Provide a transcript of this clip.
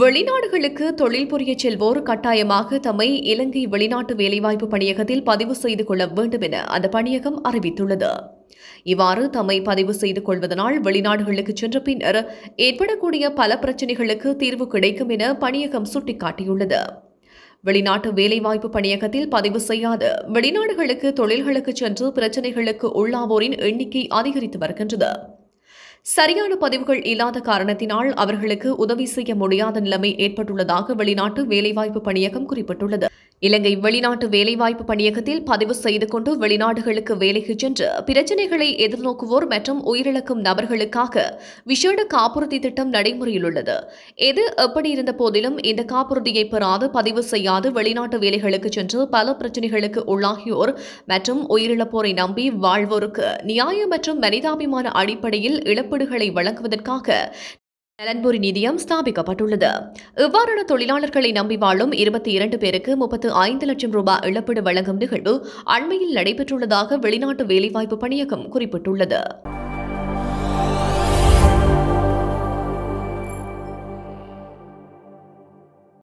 வெளிநாடுகளுக்கு தொழில் புரிய செல்வோர் கட்டாயமாக தம்மை இலங்கை வெளிநாட்டு வேலைவாய்ப்பு பணியகத்தில் பதிவு செய்து கொள்ள வேண்டும் என அந்த பணியகம் அறிவித்துள்ளது இவ்வாறு தம்மை பதிவு செய்து கொள்வதனால் வெளிநாடுகளுக்கு சென்ற பின்னர் ஏற்படக்கூடிய பல பிரச்சினைகளுக்கு தீர்வு கிடைக்கும் என பணியகம் சுட்டிக்காட்டியுள்ளது வெளிநாட்டு வேலைவாய்ப்பு பணியகத்தில் பதிவு செய்யாத வெளிநாடுகளுக்கு தொழில்களுக்கு சென்று பிரச்சினைகளுக்கு உள்ளாவோரின் எண்ணிக்கை அதிகரித்து வருகின்றது சரியான பதிவுகள் இல்லாத காரணத்தினால் அவர்களுக்கு உதவி செய்ய முடியாத நிலைமை ஏற்பட்டுள்ளதாக வெளிநாட்டு வேலைவாய்ப்பு பணியகம் குறிப்பிட்டுள்ளது இலங்கை வெளிநாட்டு வேலைவாய்ப்பு பணியகத்தில் பதிவு செய்து கொண்டு வெளிநாடுகளுக்கு வேலைக்கு சென்று பிரச்சினைகளை எதிர்நோக்குவோர் மற்றும் உயிரிழக்கும் நபர்களுக்காக விஷேட காப்புறுதி திட்டம் நடைமுறையில் உள்ளது எது எப்படி இருந்த போதிலும் இந்த காப்புறுதியை பெறாது பதிவு செய்யாது வெளிநாட்டு வேலைகளுக்கு சென்று பல பிரச்சினைகளுக்கு உள்ளாகியோர் மற்றும் உயிரிழப்போரை நம்பி வாழ்வோருக்கு நியாய மற்றும் மனிதாபிமான அடிப்படையில் இழப்பு இழப்பீடுகளை வழங்குவதற்காக நலன்புரி நிதியம் ஸ்தாபிக்கப்பட்டுள்ளது இவ்வாறான தொழிலாளர்களை நம்பி வாழும் இருபத்தி இரண்டு பேருக்கு முப்பத்து ஐந்து லட்சம் ரூபாய் இழப்பீடு வழங்கும் நிகழ்வு அண்மையில் நடைபெற்றுள்ளதாக வெளிநாட்டு வேலைவாய்ப்பு பணியகம் குறிப்பிட்டுள்ளது